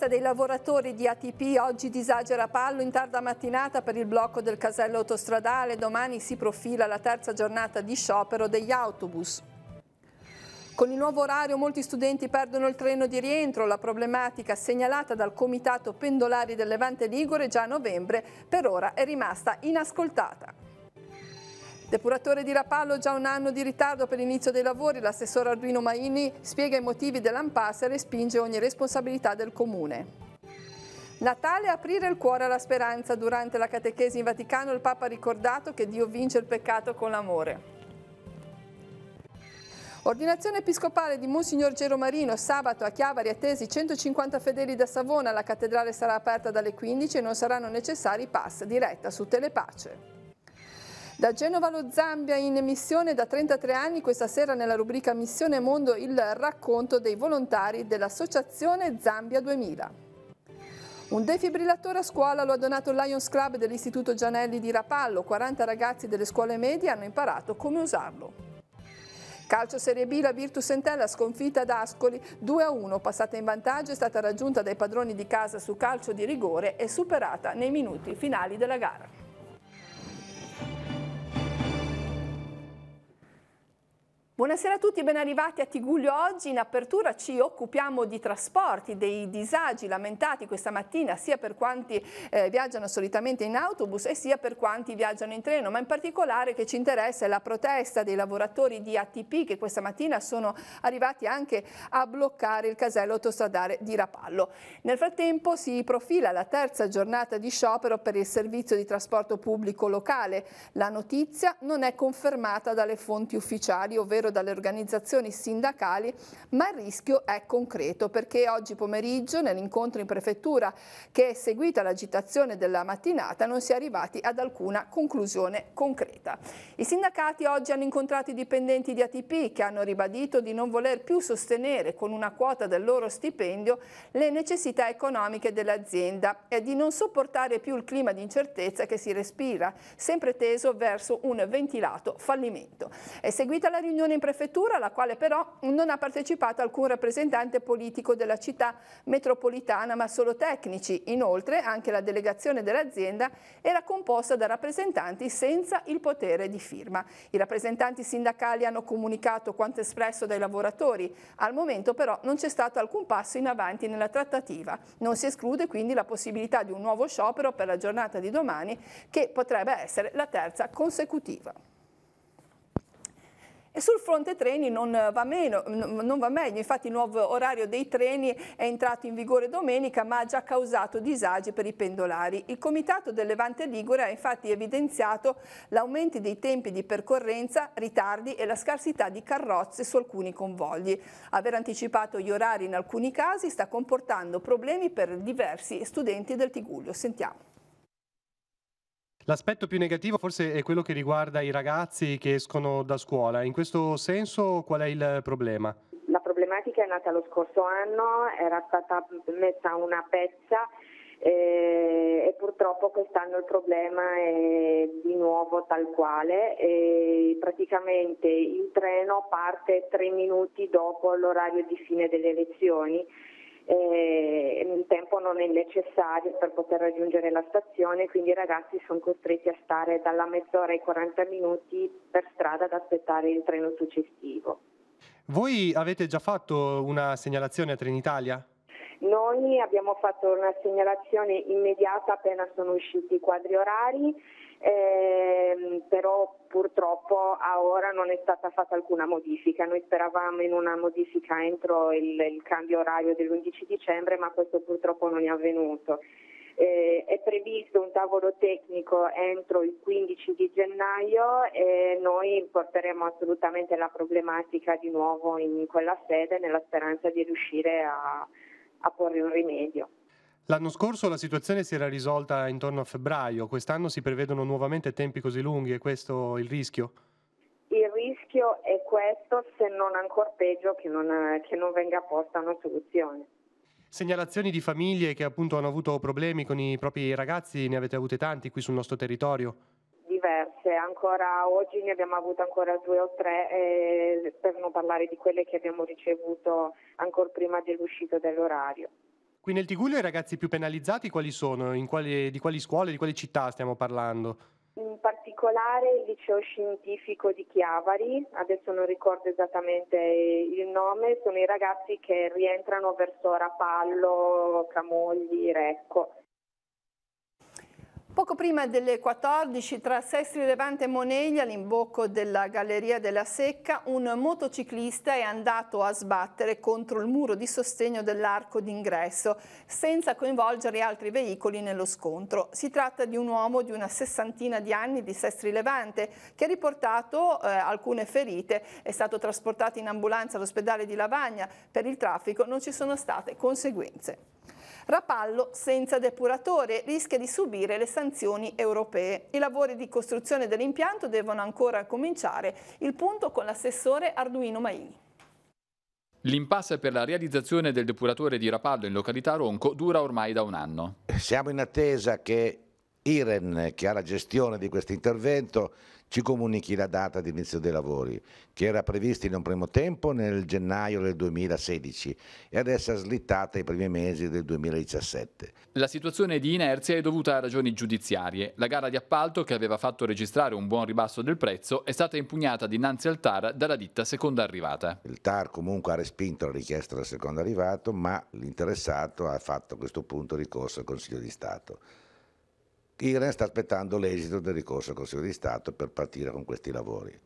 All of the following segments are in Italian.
protesta dei lavoratori di ATP oggi disage Pallo in tarda mattinata per il blocco del casello autostradale. Domani si profila la terza giornata di sciopero degli autobus. Con il nuovo orario molti studenti perdono il treno di rientro, la problematica segnalata dal Comitato Pendolari del Levante Ligure già a novembre per ora è rimasta inascoltata. Depuratore di Rapallo già un anno di ritardo per l'inizio dei lavori, l'assessore Arduino Maini spiega i motivi dell'ampasse e respinge ogni responsabilità del Comune. Natale aprire il cuore alla speranza. Durante la catechesi in Vaticano il Papa ha ricordato che Dio vince il peccato con l'amore. Ordinazione episcopale di Monsignor Gero Marino, sabato a Chiavari attesi 150 fedeli da Savona, la cattedrale sarà aperta dalle 15 e non saranno necessari pass diretta su Telepace. Da Genova allo Zambia in missione da 33 anni, questa sera nella rubrica Missione Mondo il racconto dei volontari dell'Associazione Zambia 2000. Un defibrillatore a scuola lo ha donato il Lions Club dell'Istituto Gianelli di Rapallo. 40 ragazzi delle scuole medie hanno imparato come usarlo. Calcio Serie B, la Virtus Entella sconfitta ad Ascoli 2-1, passata in vantaggio, è stata raggiunta dai padroni di casa su calcio di rigore e superata nei minuti finali della gara. Buonasera a tutti e ben arrivati a Tiguglio. Oggi in apertura ci occupiamo di trasporti, dei disagi lamentati questa mattina sia per quanti eh, viaggiano solitamente in autobus e sia per quanti viaggiano in treno, ma in particolare che ci interessa è la protesta dei lavoratori di ATP che questa mattina sono arrivati anche a bloccare il casello autostradale di Rapallo. Nel frattempo si profila la terza giornata di sciopero per il servizio di trasporto pubblico locale. La notizia non è confermata dalle fonti ufficiali, ovvero pensiero dalle organizzazioni sindacali, ma il rischio è concreto perché oggi pomeriggio nell'incontro in prefettura che è seguita l'agitazione della mattinata non si è arrivati ad alcuna conclusione concreta. I sindacati oggi hanno incontrato i dipendenti di ATP che hanno ribadito di non voler più sostenere con una quota del loro stipendio le necessità economiche dell'azienda e di non sopportare più il clima di incertezza che si respira, sempre teso verso un ventilato fallimento. È seguita la riunione riunione in prefettura alla quale però non ha partecipato alcun rappresentante politico della città metropolitana ma solo tecnici. Inoltre anche la delegazione dell'azienda era composta da rappresentanti senza il potere di firma. I rappresentanti sindacali hanno comunicato quanto espresso dai lavoratori. Al momento però non c'è stato alcun passo in avanti nella trattativa. Non si esclude quindi la possibilità di un nuovo sciopero per la giornata di domani che potrebbe essere la terza consecutiva. E sul fronte treni non eh, va, meno, non va, meglio, infatti il nuovo orario dei treni è entrato in vigore domenica ma ha già causato disagi per i pendolari. Il Comitato del Levante Ligure ha infatti evidenziato l'aumento dei tempi di percorrenza, ritardi e la scarsità di carrozze su alcuni convogli. Aver anticipato gli orari in alcuni casi sta comportando problemi per diversi studenti del Tiguglio. Sentiamo. L'aspetto più negativo forse è quello che riguarda i ragazzi che escono da scuola. In questo senso qual è il problema? La problematica è nata lo scorso anno, era stata messa una pezza e, eh, e purtroppo quest'anno il problema è di nuovo tal quale. E praticamente il treno parte tre minuti dopo l'orario di fine delle lezioni eh, il tempo non è necessario per poter raggiungere la stazione, quindi i ragazzi sono costretti a stare dalla mezz'ora ai 40 minuti per strada ad aspettare il treno successivo. Voi avete già fatto una segnalazione a Trenitalia? Noi abbiamo fatto una segnalazione immediata appena sono usciti i quadri orari eh, però purtroppo a ora non è stata fatta alcuna modifica. Noi speravamo in una modifica entro il, il cambio orario dell'11 dicembre, ma questo purtroppo non è avvenuto. Eh, è previsto un tavolo tecnico entro il 15 di gennaio e noi porteremo assolutamente la problematica di nuovo in quella sede nella speranza di riuscire a, a porre un rimedio. L'anno scorso la situazione si era risolta intorno a febbraio, quest'anno si prevedono nuovamente tempi così lunghi, è questo il rischio? Il rischio è questo, se non ancora peggio, che non, che non venga posta una soluzione. Segnalazioni di famiglie che appunto hanno avuto problemi con i propri ragazzi, ne avete avute tanti qui sul nostro territorio? Diverse, ancora oggi ne abbiamo avute ancora due o tre, eh, per non parlare di quelle che abbiamo ricevuto ancora prima dell'uscita dell'orario. Qui nel Tigullio i ragazzi più penalizzati quali sono? Quali, di quali scuole, di quali città stiamo parlando? In particolare il liceo scientifico di Chiavari, adesso non ricordo esattamente il nome, sono i ragazzi che rientrano verso Rapallo, Camogli, Recco Poco prima delle 14 tra Sestri Levante e Moneglia, all'imbocco della Galleria della Secca, un motociclista è andato a sbattere contro il muro di sostegno dell'arco d'ingresso, senza coinvolgere altri veicoli nello scontro. Si tratta di un uomo di una sessantina di anni di Sestri Levante che ha riportato eh, alcune ferite, è stato trasportato in ambulanza all'ospedale di Lavagna. Per il traffico non ci sono state conseguenze. Rapallo senza depuratore rischia di subire le sanzioni europee. I lavori di costruzione dell'impianto devono ancora cominciare. Il punto con l'assessore Arduino Maini. L'impasse per la realizzazione del depuratore di Rapallo in località Ronco dura ormai da un anno. Siamo in attesa che IREN, che ha la gestione di questo intervento, ci comunichi la data di inizio dei lavori, che era prevista in un primo tempo nel gennaio del 2016 e adesso è slittata ai primi mesi del 2017. La situazione di inerzia è dovuta a ragioni giudiziarie. La gara di appalto, che aveva fatto registrare un buon ribasso del prezzo, è stata impugnata dinanzi al TAR dalla ditta seconda arrivata. Il TAR comunque ha respinto la richiesta del secondo arrivato, ma l'interessato ha fatto a questo punto ricorso al Consiglio di Stato. Iren sta aspettando l'esito del ricorso al Consiglio di Stato per partire con questi lavori.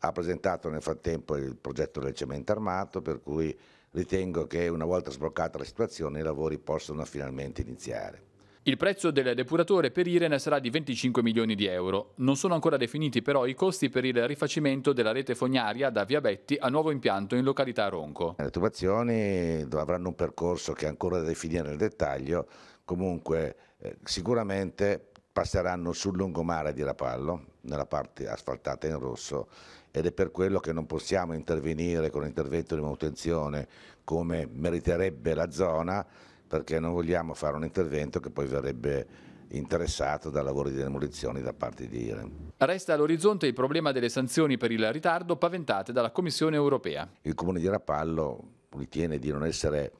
Ha presentato nel frattempo il progetto del cemento armato, per cui ritengo che una volta sbloccata la situazione i lavori possono finalmente iniziare. Il prezzo del depuratore per Irene sarà di 25 milioni di euro. Non sono ancora definiti però i costi per il rifacimento della rete fognaria da Via Betti a nuovo impianto in località Ronco. Le tubazioni avranno un percorso che è ancora da definire nel dettaglio, comunque eh, sicuramente passeranno sul lungomare di Rapallo, nella parte asfaltata in rosso, ed è per quello che non possiamo intervenire con l'intervento di manutenzione come meriterebbe la zona, perché non vogliamo fare un intervento che poi verrebbe interessato da lavori di demolizione da parte di IREM. Resta all'orizzonte il problema delle sanzioni per il ritardo paventate dalla Commissione europea. Il Comune di Rapallo ritiene di non essere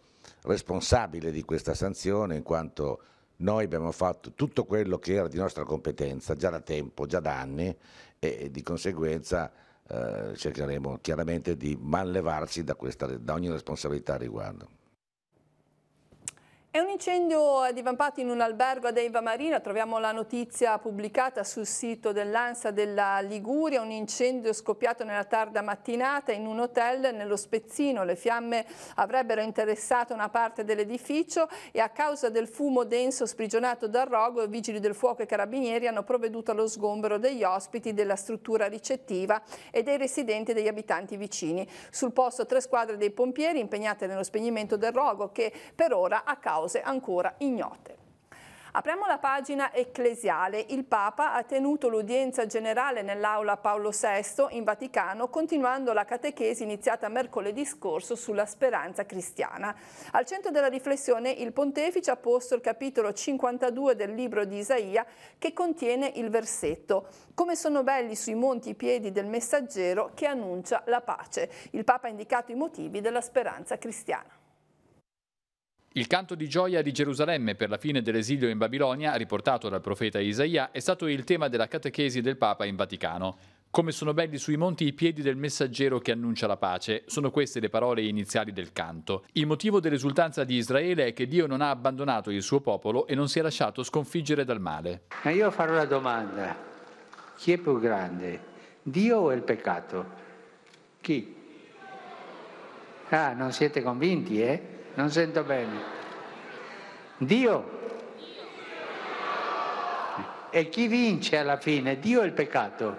responsabile di questa sanzione in quanto noi abbiamo fatto tutto quello che era di nostra competenza già da tempo, già da anni e di conseguenza eh, cercheremo chiaramente di manlevarci da, questa, da ogni responsabilità a riguardo. È un incendio divampato in un albergo ad Eva Marina, troviamo la notizia pubblicata sul sito dell'ANSA della Liguria, un incendio scoppiato nella tarda mattinata in un hotel nello Spezzino, le fiamme avrebbero interessato una parte dell'edificio e a causa del fumo denso sprigionato dal rogo i vigili del fuoco e i carabinieri hanno provveduto allo sgombero degli ospiti della struttura ricettiva e dei residenti e degli abitanti vicini. Sul posto tre squadre dei pompieri impegnate nello spegnimento del rogo che per ora a causa cause ancora ignote. Apriamo la pagina ecclesiale. Il Papa ha tenuto l'udienza generale nell'aula Paolo VI in Vaticano, continuando la catechesi iniziata mercoledì scorso sulla speranza cristiana. Al centro della riflessione il pontefice ha posto il capitolo 52 del libro di Isaia che contiene il versetto Come sono belli sui monti i piedi del messaggero che annuncia la pace. Il Papa ha indicato i motivi della speranza cristiana. Il canto di gioia di Gerusalemme per la fine dell'esilio in Babilonia, riportato dal profeta Isaia, è stato il tema della catechesi del Papa in Vaticano. Come sono belli sui monti i piedi del messaggero che annuncia la pace, sono queste le parole iniziali del canto. Il motivo dell'esultanza di Israele è che Dio non ha abbandonato il suo popolo e non si è lasciato sconfiggere dal male. Ma io farò una domanda, chi è più grande, Dio o il peccato? Chi? Ah, non siete convinti, eh? non sento bene. Dio. E chi vince alla fine? Dio o il peccato?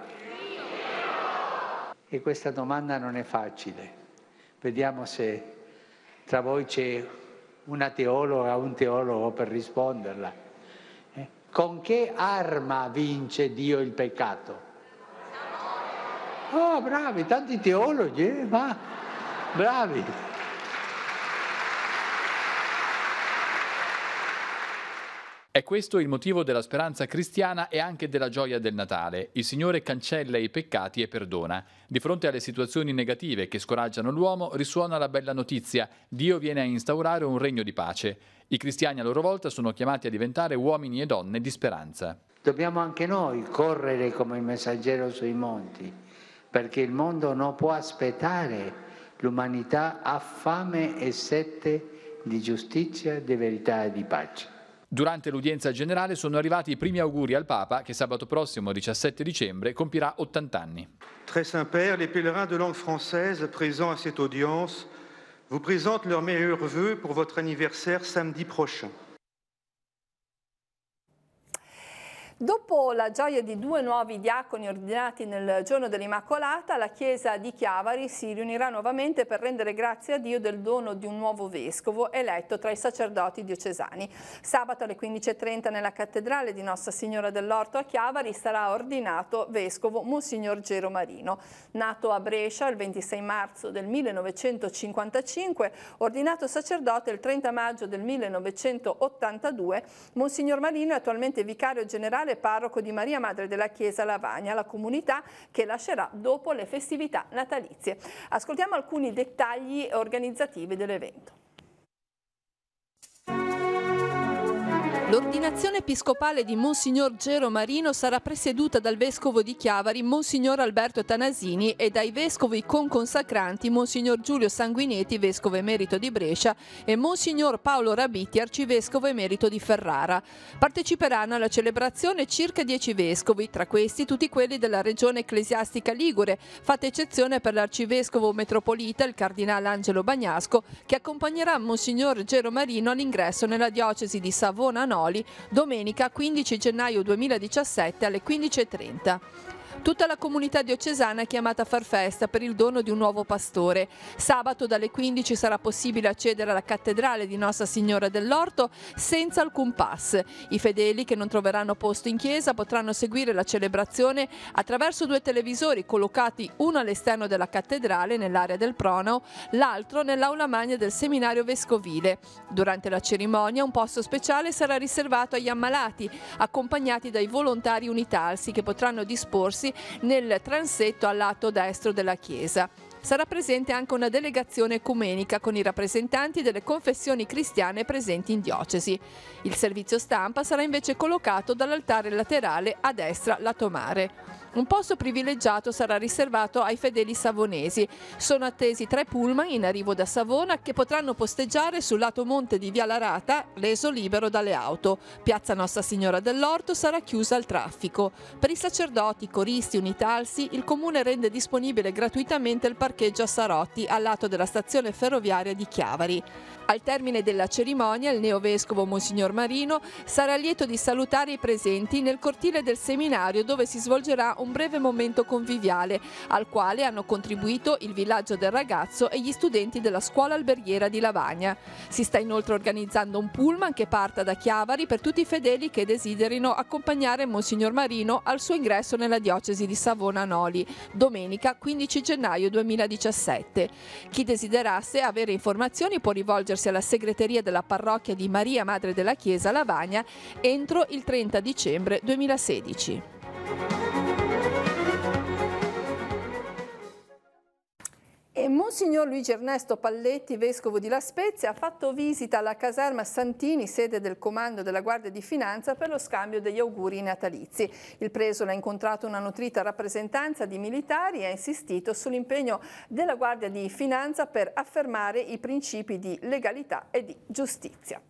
E questa domanda non è facile. Vediamo se tra voi c'è una teologa o un teologo per risponderla. Eh, con che arma vince Dio il peccato? Oh, bravi, tanti teologi, eh? ma bravi. È questo il motivo della speranza cristiana e anche della gioia del Natale. Il Signore cancella i peccati e perdona. Di fronte alle situazioni negative che scoraggiano l'uomo, risuona la bella notizia. Dio viene a instaurare un regno di pace. I cristiani a loro volta sono chiamati a diventare uomini e donne di speranza. Dobbiamo anche noi correre come il messaggero sui monti, perché il mondo non può aspettare. L'umanità ha fame e sette di giustizia, di verità e di pace. Durante l'udienza generale sono arrivati i primi auguri al Papa che sabato prossimo, 17 dicembre, compirà 80 anni. Très Saint-Père, les pèlerins de langue française présents à cette audience vous présentent leurs meilleurs vœux pour votre anniversaire samedi prochain. Dopo la gioia di due nuovi diaconi ordinati nel giorno dell'Immacolata, la chiesa di Chiavari si riunirà nuovamente per rendere grazie a Dio del dono di un nuovo vescovo eletto tra i sacerdoti diocesani. Sabato alle 15.30 nella cattedrale di Nostra Signora dell'Orto a Chiavari sarà ordinato vescovo Monsignor Gero Marino. Nato a Brescia il 26 marzo del 1955, ordinato sacerdote il 30 maggio del 1982, Monsignor Marino è attualmente vicario generale Gabriele, parroco di Maria Madre della Chiesa Lavagna, la comunità che lascerà dopo le festività natalizie. Ascoltiamo alcuni dettagli organizzativi dell'evento. L'ordinazione episcopale di Monsignor Gero Marino sarà presieduta dal vescovo di Chiavari Monsignor Alberto Tanasini e dai vescovi conconsacranti Monsignor Giulio Sanguinetti, vescovo emerito di Brescia e Monsignor Paolo Rabitti, arcivescovo emerito di Ferrara. Parteciperanno alla celebrazione circa dieci vescovi, tra questi tutti quelli della regione ecclesiastica Ligure, fatta eccezione per l'arcivescovo metropolita, il cardinale Angelo Bagnasco, che accompagnerà Monsignor Gero Marino all'ingresso nella diocesi di Savona Nord Romagnoli domenica 15 gennaio 2017 alle 15.30. Tutta la comunità diocesana è chiamata a far festa per il dono di un nuovo pastore. Sabato dalle 15 sarà possibile accedere alla cattedrale di Nostra Signora dell'Orto senza alcun pass. I fedeli che non troveranno posto in chiesa potranno seguire la celebrazione attraverso due televisori collocati uno all'esterno della cattedrale nell'area del Pronao, l'altro nell'aula magna del seminario vescovile. Durante la cerimonia un posto speciale sarà riservato agli ammalati, accompagnati dai volontari unitalsi che potranno disporsi nel transetto al lato destro della chiesa. Sarà presente anche una delegazione ecumenica con i rappresentanti delle confessioni cristiane presenti in diocesi. Il servizio stampa sarà invece collocato dall'altare laterale a destra lato mare. Un posto privilegiato sarà riservato ai fedeli savonesi. Sono attesi tre pullman in arrivo da Savona che potranno posteggiare sul lato monte di Via Larata, reso libero dalle auto. Piazza Nostra Signora dell'Orto sarà chiusa al traffico. Per i sacerdoti, coristi, unitalsi, il comune rende disponibile gratuitamente il parcheggio a Sarotti, al lato della stazione ferroviaria di Chiavari. Al termine della cerimonia, il neovescovo Monsignor Marino sarà lieto di salutare i presenti nel cortile del seminario dove si svolgerà un breve momento conviviale, al quale hanno contribuito il villaggio del ragazzo e gli studenti della scuola alberghiera di Lavagna. Si sta inoltre organizzando un pullman che parta da Chiavari per tutti i fedeli che desiderino accompagnare Monsignor Marino al suo ingresso nella diocesi di Savona-Noli, domenica 15 gennaio 2017. Chi desiderasse avere informazioni può rivolgersi alla segreteria della parrocchia di Maria Madre della Chiesa Lavagna entro il 30 dicembre 2016. E Monsignor Luigi Ernesto Palletti, vescovo di La Spezia, ha fatto visita alla caserma Santini, sede del comando della Guardia di Finanza, per lo scambio degli auguri natalizi. Il presole ha incontrato una nutrita rappresentanza di militari e ha insistito sull'impegno della Guardia di Finanza per affermare i principi di legalità e di giustizia.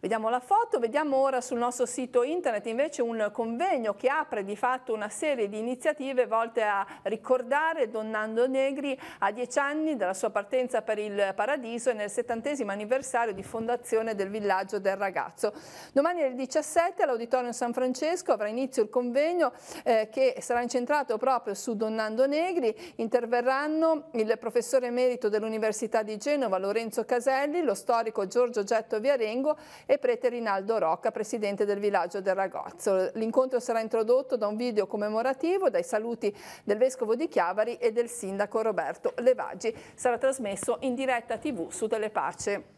Vediamo la foto, vediamo ora sul nostro sito internet invece un convegno che apre di fatto una serie di iniziative volte a ricordare Donnando Negri a dieci anni dalla sua partenza per il Paradiso e nel settantesimo anniversario di fondazione del villaggio del ragazzo. Domani alle 17 all'Auditorium San Francesco avrà inizio il convegno eh, che sarà incentrato proprio su Donnando Negri. Interverranno il professore emerito dell'Università di Genova Lorenzo Caselli, lo storico Giorgio Getto Viarengo e prete Rinaldo Rocca, presidente del villaggio del Ragozzo. L'incontro sarà introdotto da un video commemorativo, dai saluti del vescovo di Chiavari e del sindaco Roberto Levaggi. Sarà trasmesso in diretta tv su Telepace.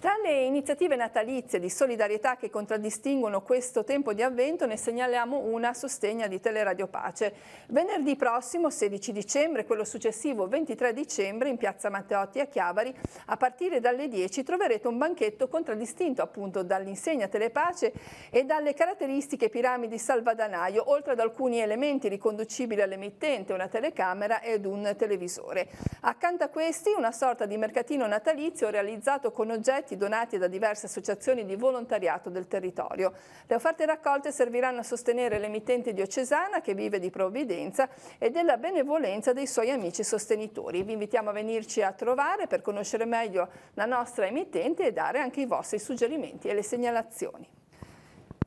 Tra le iniziative natalizie di solidarietà che contraddistinguono questo tempo di avvento ne segnaliamo una a sostegno di Teleradio Pace. Venerdì prossimo, 16 dicembre, e quello successivo 23 dicembre, in piazza Matteotti a Chiavari, a partire dalle 10 troverete un banchetto contraddistinto appunto dall'insegna Telepace e dalle caratteristiche piramidi salvadanaio, oltre ad alcuni elementi riconducibili all'emittente, una telecamera ed un televisore. Accanto a questi una sorta di mercatino natalizio realizzato con oggetti oggetti donati da diverse associazioni di volontariato del territorio. Le offerte raccolte serviranno a sostenere l'emittente diocesana che vive di provvidenza e della benevolenza dei suoi amici sostenitori. Vi invitiamo a venirci a trovare per conoscere meglio la nostra emittente e dare anche i vostri suggerimenti e le segnalazioni.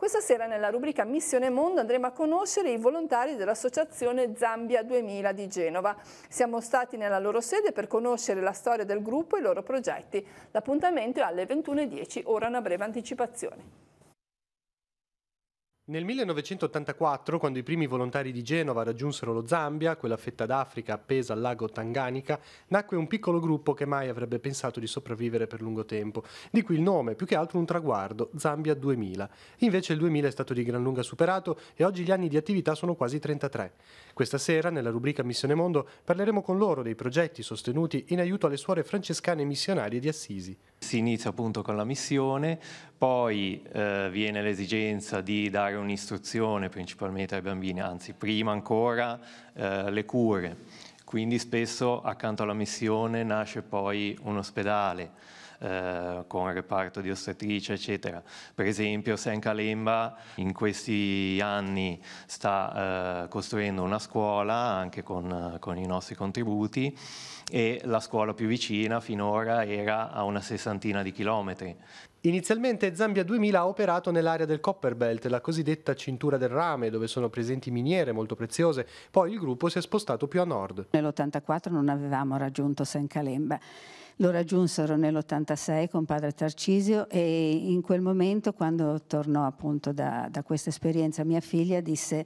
Questa sera nella rubrica Missione Mondo andremo a conoscere i volontari dell'associazione Zambia 2000 di Genova. Siamo stati nella loro sede per conoscere la storia del gruppo e i loro progetti. L'appuntamento è alle 21.10, ora una breve anticipazione. Nel 1984, quando i primi volontari di Genova raggiunsero lo Zambia, quella fetta d'Africa appesa al lago Tanganica, nacque un piccolo gruppo che mai avrebbe pensato di sopravvivere per lungo tempo, di cui il nome, più che altro un traguardo, Zambia 2000. Invece il 2000 è stato di gran lunga superato e oggi gli anni di attività sono quasi 33. Questa sera, nella rubrica Missione Mondo, parleremo con loro dei progetti sostenuti in aiuto alle suore francescane missionarie di Assisi. Si inizia appunto con la missione, poi eh, viene l'esigenza di dare un'istruzione principalmente ai bambini, anzi prima ancora eh, le cure. Quindi spesso accanto alla missione nasce poi un ospedale eh, con un reparto di ostetricia, eccetera. Per esempio Senca Lemba in questi anni sta eh, costruendo una scuola anche con, con i nostri contributi e la scuola più vicina finora era a una sessantina di chilometri. Inizialmente Zambia 2000 ha operato nell'area del Copperbelt, la cosiddetta cintura del rame, dove sono presenti miniere molto preziose, poi il gruppo si è spostato più a nord. Nell'84 non avevamo raggiunto San Calemba lo raggiunsero nell'86 con padre Tarcisio e in quel momento quando tornò appunto da, da questa esperienza mia figlia disse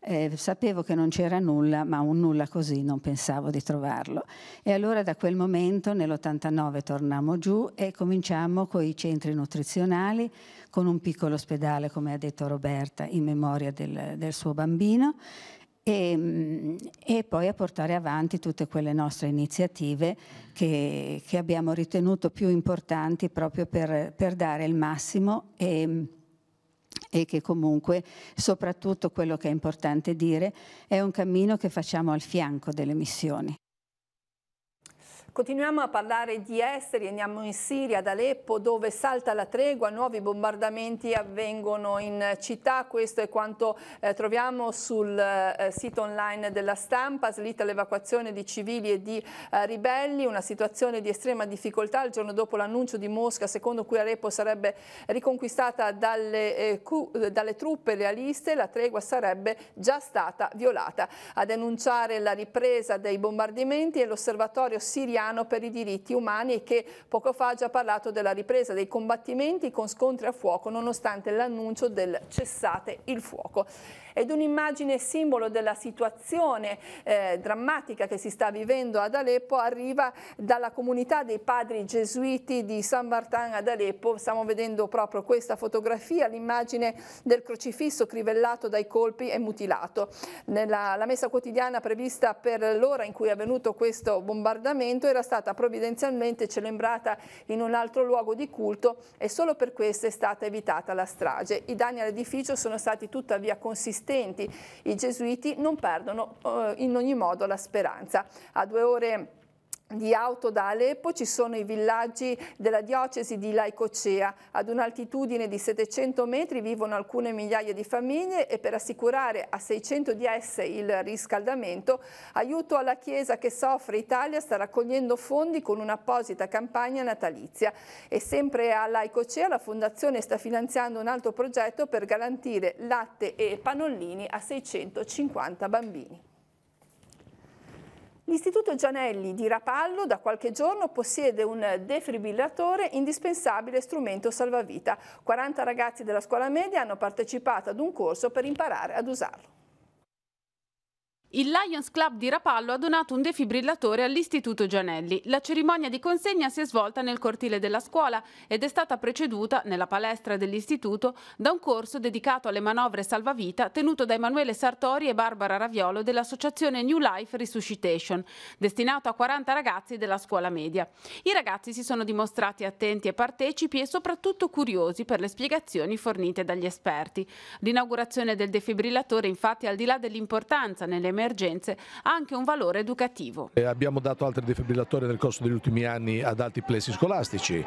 eh, sapevo che non c'era nulla, ma un nulla così non pensavo di trovarlo. E allora da quel momento, nell'89, tornammo giù e cominciamo con i centri nutrizionali, con un piccolo ospedale, come ha detto Roberta, in memoria del, del suo bambino. E, mm, e, poi a portare avanti tutte quelle nostre iniziative che, che abbiamo ritenuto più importanti proprio per, per dare il massimo e, mm, e che comunque, soprattutto quello che è importante dire, è un cammino che facciamo al fianco delle missioni. Continuiamo a parlare di esteri, andiamo in Siria, ad Aleppo, dove salta la tregua, nuovi bombardamenti avvengono in città, questo è quanto eh, troviamo sul eh, sito online della stampa, slitta l'evacuazione di civili e di eh, ribelli, una situazione di estrema difficoltà il giorno dopo l'annuncio di Mosca, secondo cui Aleppo sarebbe riconquistata dalle, eh, dalle truppe realiste, la tregua sarebbe già stata violata. A denunciare la ripresa dei bombardamenti è l'osservatorio siriano italiano per i diritti umani e che poco fa ha già parlato della ripresa dei combattimenti con scontri a fuoco nonostante l'annuncio del cessate il fuoco ed un'immagine simbolo della situazione eh, drammatica che si sta vivendo ad Aleppo arriva dalla comunità dei padri gesuiti di San Martin ad Aleppo. Stiamo vedendo proprio questa fotografia, l'immagine del crocifisso crivellato dai colpi e mutilato. Nella, la messa quotidiana prevista per l'ora in cui è avvenuto questo bombardamento era stata provvidenzialmente celebrata in un altro luogo di culto e solo per questo è stata evitata la strage. I danni all'edificio sono stati tuttavia consistenti esistenti. I gesuiti non perdono eh, in ogni modo la speranza. A due ore di auto da Aleppo ci sono i villaggi della diocesi di Laicocea. Ad un'altitudine di 700 metri vivono alcune migliaia di famiglie e per assicurare a 600 di esse il riscaldamento, aiuto alla Chiesa che soffre Italia sta raccogliendo fondi con un'apposita campagna natalizia. E sempre a Laicocea la Fondazione sta finanziando un altro progetto per garantire latte e panollini a 650 bambini. L'Istituto Gianelli di Rapallo da qualche giorno possiede un defibrillatore indispensabile strumento salvavita. 40 ragazzi della scuola media hanno partecipato ad un corso per imparare ad usarlo. Il Lions Club di Rapallo ha donato un defibrillatore all'Istituto Gianelli. La cerimonia di consegna si è svolta nel cortile della scuola ed è stata preceduta, nella palestra dell'istituto, da un corso dedicato alle manovre salvavita tenuto da Emanuele Sartori e Barbara Raviolo dell'associazione New Life Resuscitation, destinato a 40 ragazzi della scuola media. I ragazzi si sono dimostrati attenti e partecipi e soprattutto curiosi per le spiegazioni fornite dagli esperti. L'inaugurazione del defibrillatore, infatti, al di là dell'importanza nelle emergenze ha anche un valore educativo. Eh, abbiamo dato altri defibrillatori nel corso degli ultimi anni ad altri plessi scolastici.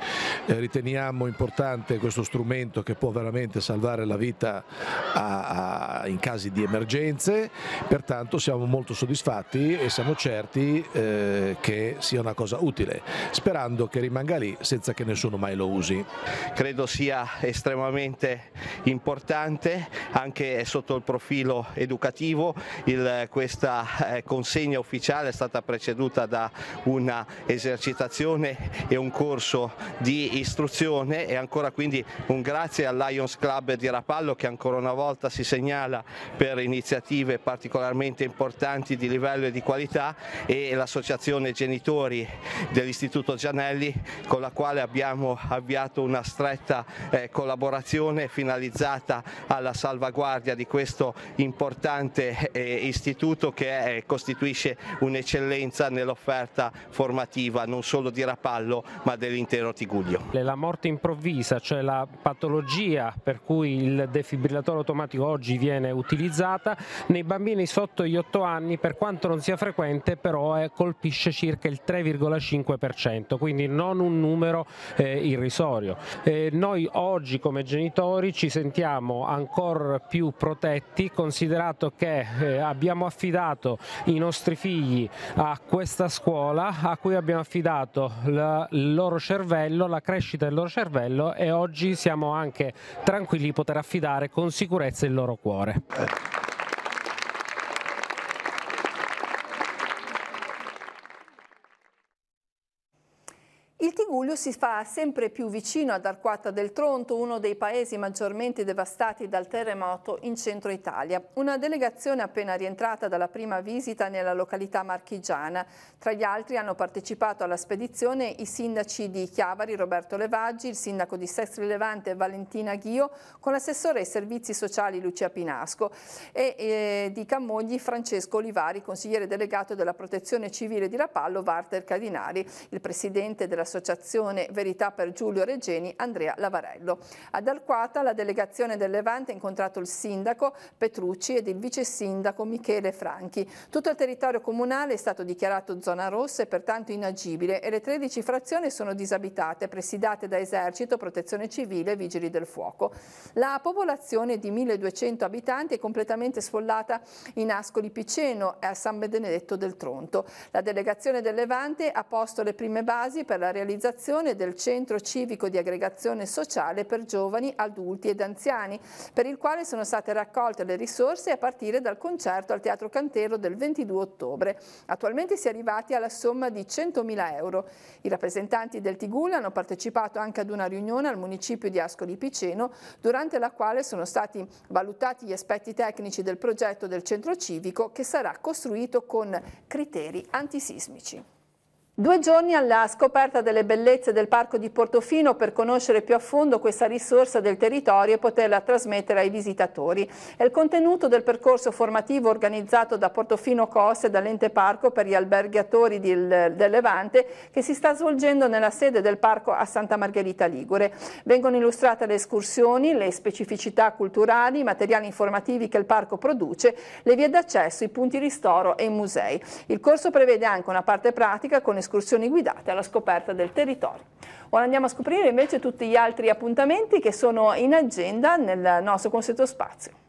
Eh, riteniamo importante questo strumento che può veramente salvare la vita a, a, in casi di emergenze, pertanto siamo molto soddisfatti e siamo certi eh, che sia una cosa utile, sperando che rimanga lì senza che nessuno mai lo usi. Credo sia estremamente importante anche sotto il profilo educativo il, questa eh, consegna ufficiale è stata preceduta da una esercitazione e un corso di istruzione e ancora quindi un grazie al Lions Club di Rapallo che ancora una volta si segnala per iniziative particolarmente importanti di livello e di qualità e l'associazione genitori dell'Istituto Gianelli con la quale abbiamo avviato una stretta eh, collaborazione finalizzata alla salvaguardia di questo importante eh, istituto istituto che è, eh, costituisce un'eccellenza nell'offerta formativa non solo di Rapallo ma dell'intero Tiguglio. La morte improvvisa, cioè la patologia per cui il defibrillatore automatico oggi viene utilizzata, nei bambini sotto gli 8 anni per quanto non sia frequente però è, eh, colpisce circa il 3,5%, quindi non un numero eh, irrisorio. Eh, noi oggi come genitori ci sentiamo ancora più protetti considerato che eh, abbiamo affidato affidato i nostri figli a questa scuola a cui abbiamo affidato il loro cervello, la crescita del loro cervello e oggi siamo anche tranquilli di poter affidare con sicurezza il loro cuore. Eh. Giulio si fa sempre più vicino ad Arquata del Tronto, uno dei paesi maggiormente devastati dal terremoto in centro Italia. Una delegazione appena rientrata dalla prima visita nella località marchigiana. Tra gli altri hanno partecipato alla spedizione i sindaci di Chiavari Roberto Levaggi, il sindaco di Sestri Levante Valentina Ghio, con l'assessore ai servizi sociali Lucia Pinasco e eh, di Cammogli Francesco Olivari, consigliere delegato della protezione civile di Rapallo Walter Cadinari, il presidente dell'associazione Commissione Verità per Giulio Regeni Andrea Lavarello. Ad Alquata la delegazione del Levante ha incontrato il sindaco Petrucci ed il vice sindaco Michele Franchi. Tutto il territorio comunale è stato dichiarato zona rossa e pertanto inagibile e le 13 frazioni sono disabitate, presidate da esercito, protezione civile e vigili del fuoco. La popolazione di 1200 abitanti è completamente sfollata in Ascoli Piceno e a San Benedetto del Tronto. La delegazione del Levante ha posto le prime basi per la realizzazione l'istituzione del Centro Civico di Aggregazione Sociale per Giovani, Adulti ed Anziani, per il quale sono state raccolte le risorse a partire dal concerto al Teatro Cantero del 22 ottobre. Attualmente si è arrivati alla somma di 100.000 euro. I rappresentanti del Tigul hanno partecipato anche ad una riunione al municipio di Ascoli Piceno, durante la quale sono stati valutati gli aspetti tecnici del progetto del centro civico che sarà costruito con criteri antisismici. Due giorni alla scoperta delle bellezze del parco di Portofino per conoscere più a fondo questa risorsa del territorio e poterla trasmettere ai visitatori. È il contenuto del percorso formativo organizzato da Portofino Costa e dall'ente parco per gli alberghiatori del Levante che si sta svolgendo nella sede del parco a Santa Margherita Ligure. Vengono illustrate le escursioni, le specificità culturali, i materiali informativi che il parco produce, le vie d'accesso, i punti ristoro e i musei. Il corso prevede anche una parte pratica con escursioni escursioni guidate alla scoperta del territorio. Ora andiamo a scoprire invece tutti gli altri appuntamenti che sono in agenda nel nostro consueto spazio.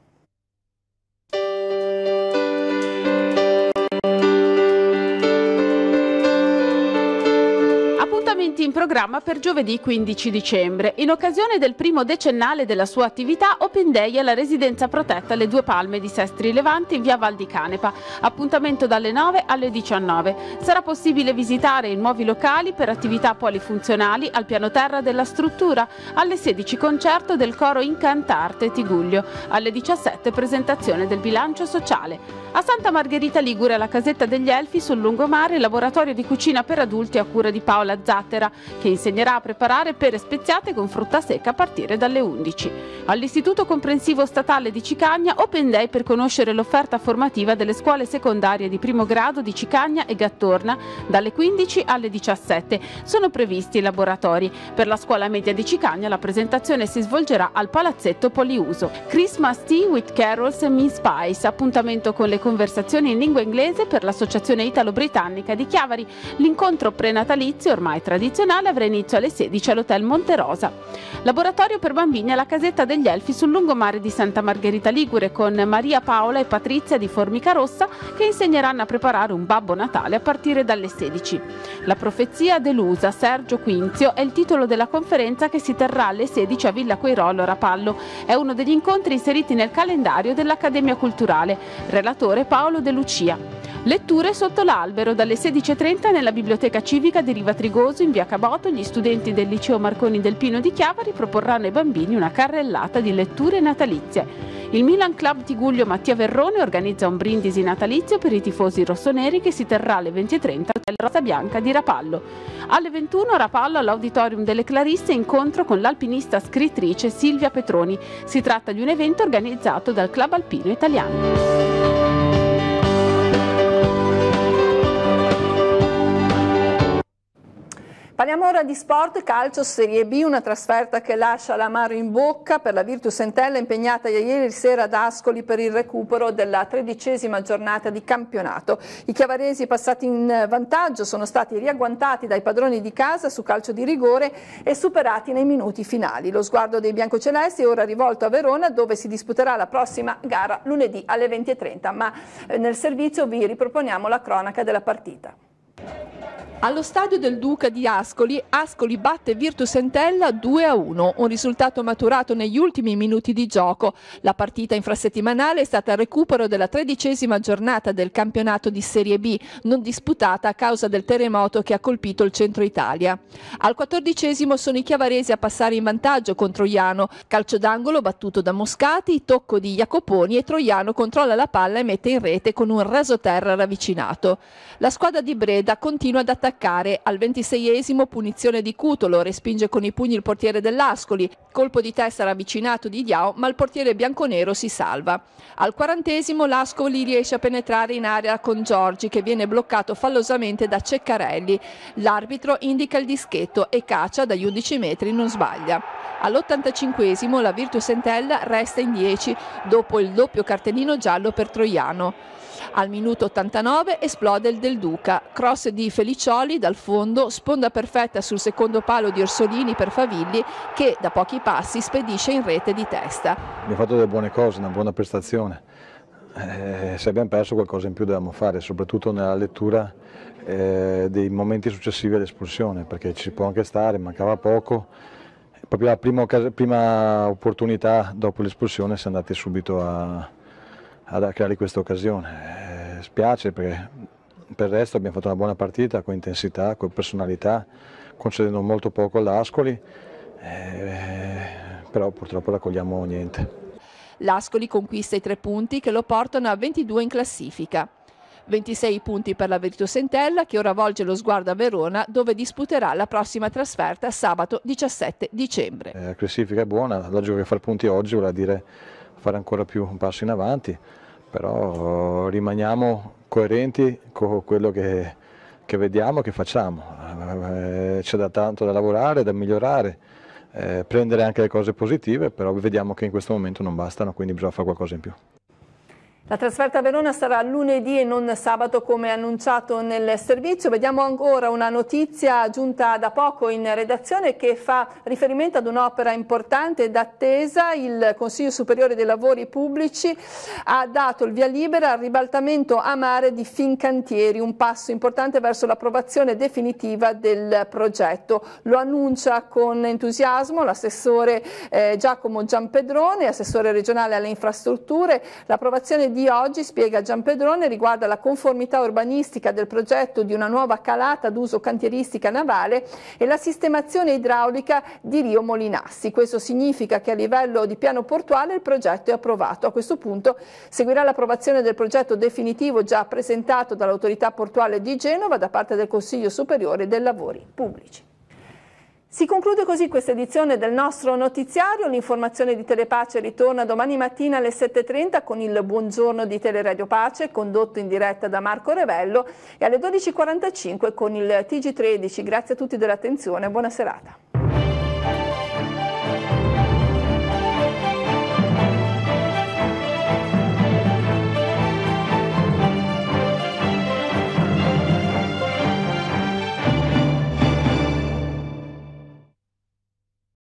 appuntamenti in programma per giovedì 15 dicembre. In occasione del primo decennale della sua attività, Open Day è la residenza protetta Le Due Palme di Sestri Levanti in via Val di Canepa. Appuntamento dalle 9 alle 19. Sarà possibile visitare i nuovi locali per attività polifunzionali al piano terra della struttura. Alle 16 concerto del coro Incantarte Tiguglio. Alle 17 presentazione del bilancio sociale. A Santa Margherita Ligure alla Casetta degli Elfi sul lungomare laboratorio di cucina per adulti a cura di Paola Zattera che insegnerà a preparare pere speziate con frutta secca a partire dalle 11. All'Istituto Comprensivo Statale di Cicagna Open Day per conoscere l'offerta formativa delle scuole secondarie di primo grado di Cicagna e Gattorna dalle 15 alle 17. Sono previsti i laboratori. Per la scuola media di Cicagna la presentazione si svolgerà al Palazzetto Poliuso. Christmas Tea with Carols and Mean Spice, appuntamento con le conversazioni in lingua inglese per l'Associazione Italo-Britannica di Chiavari. L'incontro prenatalizio ormai tradizionale nazionale avrà inizio alle 16 all'Hotel Monterosa. Laboratorio per bambini alla Casetta degli Elfi sul lungomare di Santa Margherita Ligure con Maria Paola e Patrizia di Formica Rossa che insegneranno a preparare un babbo natale a partire dalle 16. La profezia delusa Sergio Quinzio è il titolo della conferenza che si terrà alle 16 a Villa Queirolo Rapallo. È uno degli incontri inseriti nel calendario dell'Accademia Culturale. Relatore Paolo De Lucia. Letture sotto l'albero dalle 16.30 nella biblioteca civica di Riva Trigoso in via Caboto. Gli studenti del liceo Marconi del Pino di Chiavari proporranno ai bambini una carrellata di letture natalizie. Il Milan Club Tiguglio Mattia Verrone organizza un brindisi natalizio per i tifosi rossoneri che si terrà alle 20.30 al Rosa Bianca di Rapallo. Alle 21 a Rapallo all'Auditorium delle Clarisse incontro con l'alpinista scrittrice Silvia Petroni. Si tratta di un evento organizzato dal Club Alpino Italiano. Parliamo ora di sport, calcio, Serie B, una trasferta che lascia l'amaro in bocca per la Virtus Entella impegnata ieri sera ad Ascoli per il recupero della tredicesima giornata di campionato. I chiavaresi passati in vantaggio sono stati riagguantati dai padroni di casa su calcio di rigore e superati nei minuti finali. Lo sguardo dei biancocelesti è ora rivolto a Verona dove si disputerà la prossima gara lunedì alle 20.30, ma eh, nel servizio vi riproponiamo la cronaca della partita. Allo stadio del Duca di Ascoli, Ascoli batte Virtus Entella 2-1, un risultato maturato negli ultimi minuti di gioco. La partita infrasettimanale è stata il recupero della tredicesima giornata del campionato di Serie B, non disputata a causa del terremoto che ha colpito il centro Italia. Al quattordicesimo sono i chiavaresi a passare in vantaggio con Troiano, calcio d'angolo battuto da Moscati, tocco di Jacoponi e Troiano controlla la palla e mette in rete con un raso terra ravvicinato. La squadra di Breda continua ad attaccare attaccare. Al 26esimo punizione di Cutolo, respinge con i pugni il portiere dell'Ascoli, colpo di testa ravvicinato di Diao, ma il portiere bianconero si salva. Al 40esimo l'Ascoli riesce a penetrare in area con Giorgi che viene bloccato fallosamente da Ceccarelli. L'arbitro indica il dischetto e caccia dagli 11 metri non sbaglia. All'85esimo la Virtus Entella resta in 10 dopo il doppio cartellino giallo per Troiano. Al minuto 89 esplode il Del Duca, cross di Felicioli dal fondo, sponda perfetta sul secondo palo di Orsolini per Favilli che da pochi passi spedisce in rete di testa. Abbiamo fatto delle buone cose, una buona prestazione. Eh, se abbiamo perso qualcosa in più dobbiamo fare, soprattutto nella lettura eh, dei momenti successivi all'espulsione, perché ci può anche stare, mancava poco. Proprio la prima, prima opportunità dopo l'espulsione si è andati subito a, a creare questa occasione. Eh, spiace perché per il resto abbiamo fatto una buona partita con intensità, con personalità, concedendo molto poco all'Ascoli, eh, però purtroppo raccogliamo niente. L'Ascoli conquista i tre punti che lo portano a 22 in classifica. 26 punti per la Virtus Entella che ora volge lo sguardo a Verona dove disputerà la prossima trasferta sabato 17 dicembre. Eh, la classifica è buona, la gioca a fare punti oggi vuol dire fare ancora più un passo in avanti però eh, rimaniamo coerenti con quello che, che vediamo e che facciamo. Eh, c'è da tanto da lavorare, da migliorare, eh, prendere anche le cose positive, però vediamo che in questo momento non bastano, quindi bisogna fare qualcosa in più. La trasferta a Verona sarà lunedì e non sabato come annunciato nel servizio. Vediamo ancora una notizia giunta da poco in redazione che fa riferimento ad un'opera importante ed attesa. Il Consiglio Superiore dei Lavori Pubblici ha dato il via libera al ribaltamento a mare di Fincantieri, un passo importante verso l'approvazione definitiva del progetto. Lo annuncia con entusiasmo l'assessore eh, Giacomo Giampedrone, assessore regionale alle infrastrutture. L'approvazione di di oggi, spiega Giampedrone, riguarda la conformità urbanistica del progetto di una nuova calata d'uso cantieristica navale e la sistemazione idraulica di Rio Molinassi. Questo significa che a livello di piano portuale il progetto è approvato. A questo punto seguirà l'approvazione del progetto definitivo già presentato dall'autorità portuale di Genova da parte del Consiglio Superiore dei Lavori Pubblici. Si conclude così questa edizione del nostro notiziario. L'informazione di Telepace ritorna domani mattina alle 7.30 con il buongiorno di Teleradio Pace, condotto in diretta da Marco Revello, e alle 12.45 con il TG13. Grazie a tutti dell'attenzione buona serata.